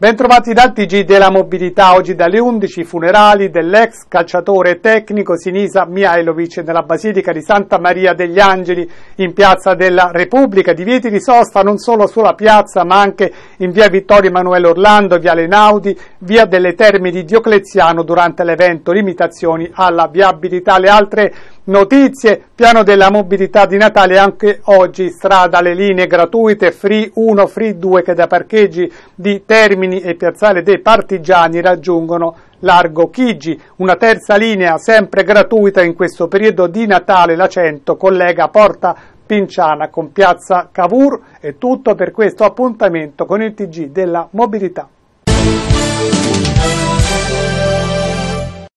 Bentrovati dal TG della mobilità, oggi dalle 11 funerali dell'ex calciatore tecnico Sinisa Mihailovic nella Basilica di Santa Maria degli Angeli in Piazza della Repubblica, divieti di sosta non solo sulla piazza ma anche in via Vittorio Emanuele Orlando, via Lenaudi, via delle Terme di Diocleziano durante l'evento, limitazioni alla viabilità. Le altre Notizie, piano della mobilità di Natale anche oggi, strada, le linee gratuite, Free 1, Free 2 che da parcheggi di Termini e Piazzale dei Partigiani raggiungono Largo Chigi, una terza linea sempre gratuita in questo periodo di Natale, la 100 collega Porta Pinciana con Piazza Cavour è tutto per questo appuntamento con il TG della mobilità.